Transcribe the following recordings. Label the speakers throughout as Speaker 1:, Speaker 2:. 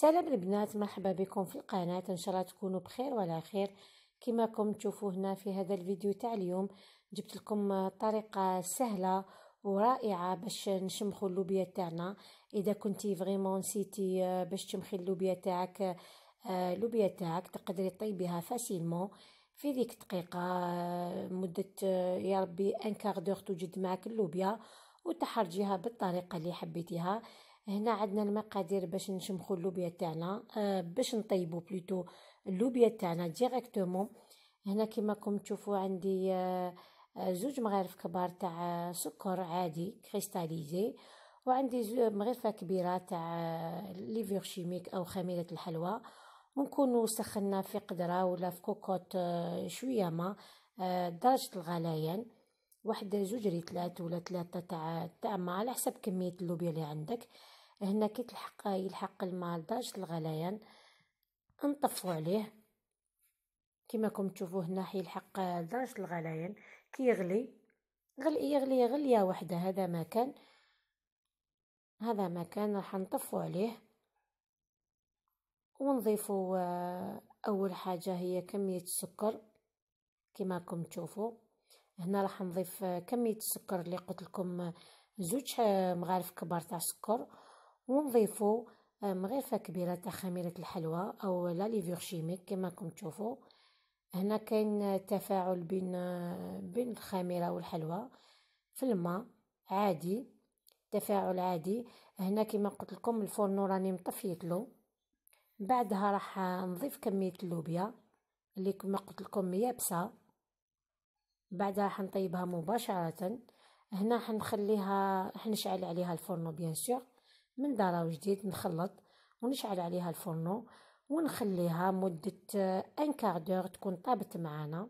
Speaker 1: سلام البنات مرحبا بكم في القناة ان شاء الله تكونوا بخير وعلى خير كما كم تشوفوا هنا في هذا الفيديو تاع اليوم جبت لكم طريقة سهلة ورائعة باش نشمخوا اللوبيا تاعنا اذا كنتي فريمون نسيتي باش تشمخي اللوبيا تاعك آه، اللوبيا تاعك تقدري طيبيها فاسيلمون في ديك دقيقة آه، مدة آه، يا ربي ان دوغ توجد معك اللوبيا وتحرجيها بالطريقة اللي حبيتيها هنا عندنا المقادير باش نشمخو اللوبيا تاعنا آه باش نطيبو بلوتو اللوبيا تاعنا ديريكتومون هنا كما راكم تشوفوا عندي آه،, آه زوج مغارف كبار تاع آه، سكر عادي كريستاليزي وعندي مغرفة كبيرة تاع ليفيغ آه، شيميك أو خميرة الحلوى ونكونوا سخنا في قدرة ولا في كوكوت شوية ما درجة الغليان واحد جوج ريتلات ولا ثلاثة تاع تاع ما على حسب كمية اللوبيا اللي عندك هنا كي تلحق يلحق الماء لدرجه الغليان نطفو عليه كما راكم تشوفوا هنا يلحق درجة الغليان كي يغلي غلي يغلي غلية واحدة وحدة هذا ما كان هذا ما كان راح نطفو عليه ونضيفوا آه، أول حاجة هي كمية السكر كما راكم تشوفوا هنا راح نضيف كميه السكر اللي قلت لكم زوج مغارف كبار تاع السكر ونضيفو مغرفه كبيره تاع خميره الحلوى او لا ليفيغ شيميك كما راكم تشوفوا هنا كاين تفاعل بين بين الخميره والحلوى في الماء عادي تفاعل عادي هنا كما قلت لكم الفرن راني مطفيت له بعدها راح نضيف كميه اللوبيا اللي كما قلت لكم يابسه بعدها حنطيبها مباشرة هنا حنخليها حنشعل عليها الفرن بيان سور من دار وجديد نخلط ونشعل عليها الفرن ونخليها مدة ان كاردور تكون طابت معانا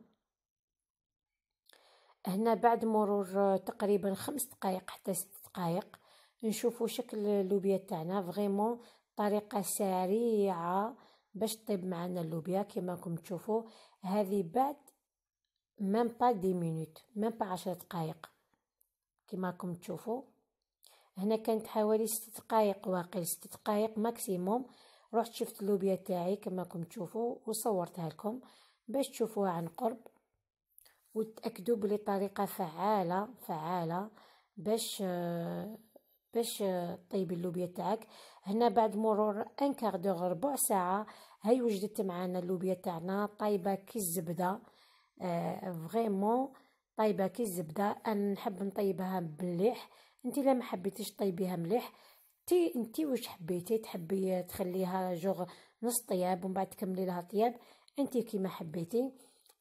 Speaker 1: هنا بعد مرور تقريبا خمس دقائق حتى ست دقائق نشوفوا شكل اللوبيا تاعنا فريمون طريقة سريعة باش طيب معنا اللوبيا كما راكم تشوفوا هذه بعد ميم با دي مينوت ميم با عشرة دقائق كما راكم تشوفوا هنا كانت حوالي ست دقائق واقيل ست دقائق ماكسيموم رحت شفت اللوبيا تاعي كما راكم تشوفوا وصورتها لكم باش تشوفوها عن قرب وتاكدوا بلي طريقه فعاله فعاله باش باش طيب اللوبيا تاعك هنا بعد مرور ان كاردوغ ربع ساعه هاي وجدت معنا اللوبيا تاعنا طايبه كي الزبده آه، فريمون طايبه كي الزبده انا نحب نطيبها مليح انت لا ما حبيتيش طيبيها مليح تي انت واش حبيتي تحبي تخليها جوغ نص طياب ومن بعد تكملي لها طياب انت كيما حبيتي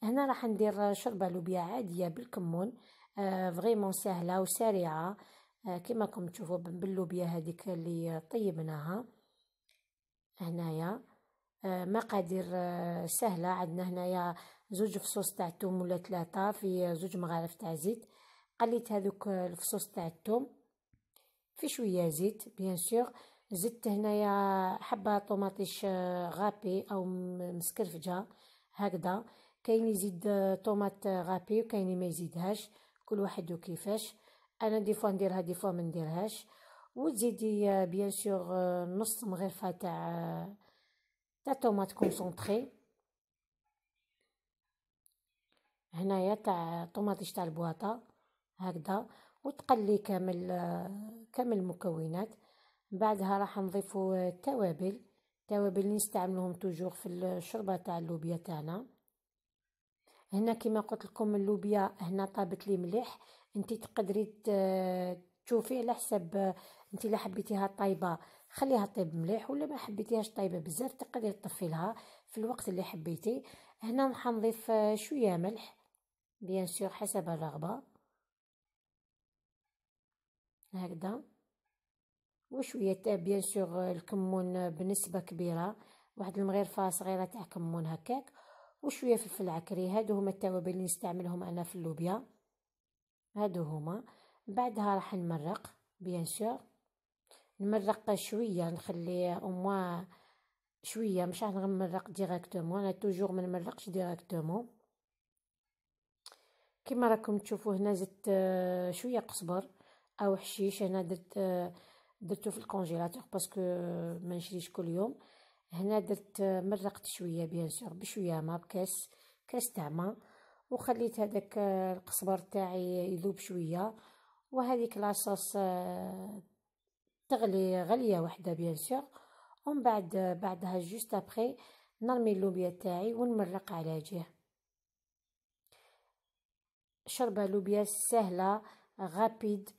Speaker 1: هنا راح ندير شوربه لوبيا عاديه بالكمون آه فريمون سهله وسريعه آه كيما راكم تشوفوا باللوبيا هذيك اللي طيبناها هنايا آه، مقادير آه، سهله عندنا هنايا زوج فصوص تاع الثوم ولا ثلاثه في زوج مغارف تاع زيت قليت هذوك الفصوص تاع الثوم في شويه زيت بيان سور زدت هنايا حبه طوماطيش آه، غابي او مسكرفجه هكذا كاين يزيد طوماط غابي وكاين ما يزيدهاش كل واحد وكيفاش انا دي فوا نديرها دي فوا ما نديرهاش وتزيدي بيان سور نص مغرفه تاع تاع طوماط كونسونطري هنايا تاع طوماطيش تاع البواطه هكذا وتقلي كامل كامل المكونات بعدها راح نضيفو التوابل التوابل اللي نستعملوهم توجور في الشوربه تاع اللوبيا تاعنا هنا كما قلت لكم اللوبيا هنا طابت لي مليح انت تقدري تشوفي على حسب انت لا حبيتيها طايبه خليها طيب مليح ولا ما حبيتيهاش طايبه بزاف تقدري تطفي لها في الوقت اللي حبيتي هنا راح نضيف آه، شويه ملح بيان سور حسب الرغبه هكذا وشويه آه، بيان سور آه، الكمون بنسبه كبيره واحد المغرفه صغيره تاع كمون هكاك وشويه فلفل عكري هادو هما التوابل اللي نستعملهم انا في اللوبيا هادو هما بعدها راح نمرق بيان سور نمرق شوية نخليه أموا شوية مش راح نمرق ديريكتومون أنا توجور ما نمرقش ديريكتومون كيما راكم تشوفوا هنا زدت آه، شوية قصبر أو حشيش هنا درت آه، درتو في الكونجيلاتور آه، باسكو ما نشريش كل يوم هنا درت مرقت شويه بيان سور بشويه ما بكاس كاس تاع ما وخليت هذاك القصبر تاعي يذوب شويه وهذيك لاصوص تغلي غليه وحده بيان سور ومن بعد بعدها جوست ابخي نرمي اللوبيا تاعي ونمرق على جهه شربه لوبيا سهله غابيد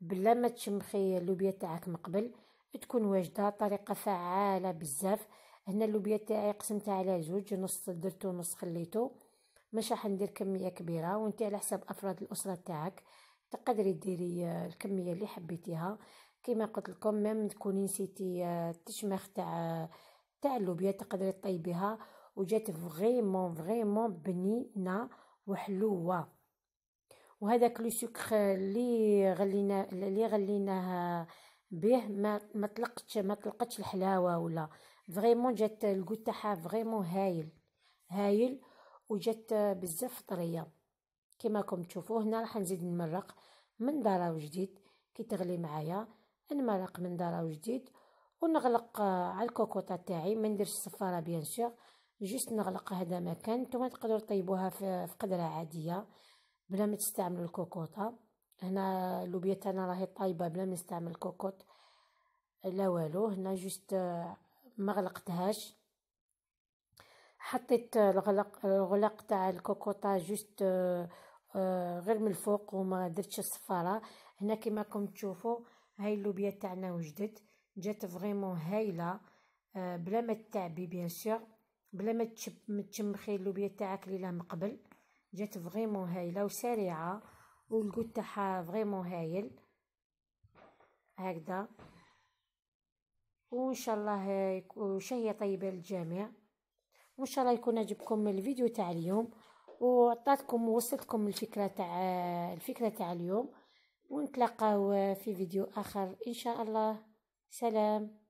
Speaker 1: بلا ما تشمخي اللوبيا تاعك من قبل تكون واجده طريقه فعاله بزاف هنا اللوبيا تاعي قسمتها على زوج نص درتو نص خليتو مش راح ندير كميه كبيره وانت على حسب افراد الاسره تاعك تقدري ديري آه، الكميه اللي حبيتيها كما قلت لكم ميم تكوني نسيتي آه، التشمخ تاع آه، تاع اللوبيا تقدري طيبيها وجات فريمون فريمون بنينه وحلوه وهذاك لو سكر اللي غلينا اللي غليناه به ما ما طلقتش ما طلقتش الحلاوه ولا فريمون جات الكو تاعها فريمون هايل هايل وجات بزاف طريه كما راكم تشوفوا هنا راح نزيد نمرق من ضرر جديد كي تغلي معايا نمرق من دار جديد ونغلق على الكوكوطه تاعي ما نديرش الصفاره بيان سور جوست نغلق هذا مكان نتوما تقدروا طيبوها في قدره عاديه بلا ما تستعملوا الكوكوطه هنا اللوبيا تاعنا راهي طايبه بلا ما نستعمل الكوكوط لا والو هنا جوست ما غلقتهاش حطيت الغلاق الغلاق تاع الكوكوطه جوست آه، غير من الفوق وما درتش الصفاره هنا كما راكم تشوفوا هاي اللوبيا تاعنا وجدت جات فريمون هايله آه، بلا ما تعبي بيان سور بلا ما تشمخي اللوبيا تاعك ليله من قبل جات فريمون هايله وسريعه والقوت تاعها فريمون هايل هكذا وان شاء الله شهيه طيبه للجميع وان شاء الله يكون عجبكم الفيديو تاع اليوم وعطاتكم وصلتكم الفكره تاع الفكره تاع اليوم ونتلقاو في فيديو آخر إن شاء الله سلام